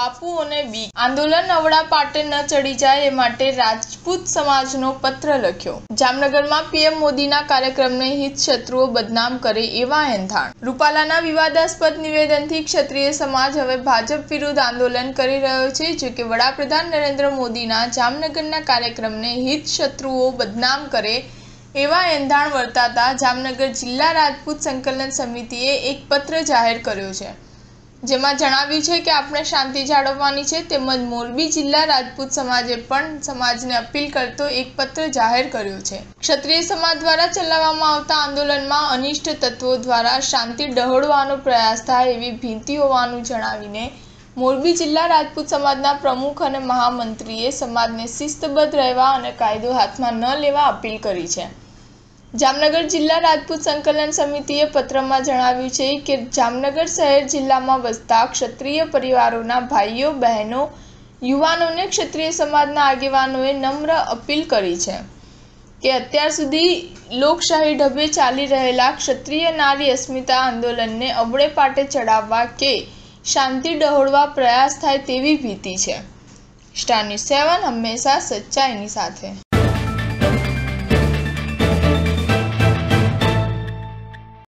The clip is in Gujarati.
બાપુ અને બી આંદોલન અવડા પાટે ન ચડી જાય એ માટે રાજપૂત સમાજનો પત્ર લખ્યો જામનગરમાં પીએમ મોદીના કાર્યક્રમને હિત શત્રુઓ બદનામ કરે એવા એંધાણ રૂપાલાના વિવાદાસ્પદ નિવેદનથી ક્ષત્રિય સમાજ હવે ભાજપ વિરુદ્ધ આંદોલન કરી રહ્યો છે જો કે વડાપ્રધાન નરેન્દ્ર મોદીના જામનગરના કાર્યક્રમને હિત શત્રુઓ બદનામ કરે એવા એંધાણ વર્તાતા જામનગર જિલ્લા રાજપૂત સંકલન સમિતિએ એક પત્ર જાહેર કર્યો છે જેમાં જણાવ્યું છે કે આપણે શાંતિ જાળવવાની છે તેમજ મોરબી જિલ્લા રાજપૂત સમાજે પણ સમાજને અપીલ કરતો એક પત્ર જાહેર કર્યો છે ક્ષત્રિય સમાજ દ્વારા ચલાવવામાં આવતા આંદોલનમાં અનિષ્ટ તત્વો દ્વારા શાંતિ ડહોળવાનો પ્રયાસ થાય એવી ભીતિ હોવાનું જણાવીને મોરબી જિલ્લા રાજપૂત સમાજના પ્રમુખ અને મહામંત્રીએ સમાજને શિસ્તબદ્ધ રહેવા અને કાયદો હાથમાં ન લેવા અપીલ કરી છે જામનગર જિલ્લા રાજપૂત સંકલન સમિતિએ પત્રમાં જણાવ્યું છે કે જામનગર શહેર જિલ્લામાં વસતા ક્ષત્રિય પરિવારોના ભાઈઓ બહેનો યુવાનોને ક્ષત્રિય સમાજના આગેવાનોએ નમ્ર અપીલ કરી છે કે અત્યાર સુધી લોકશાહી ઢબે ચાલી રહેલા ક્ષત્રિય નારી અસ્મિતા આંદોલનને અબળે પાટે ચડાવવા કે શાંતિ ડહોળવા પ્રયાસ થાય તેવી ભીતિ છે સ્ટાર ન્યૂઝ સેવન હંમેશા સચ્ચાઈની સાથે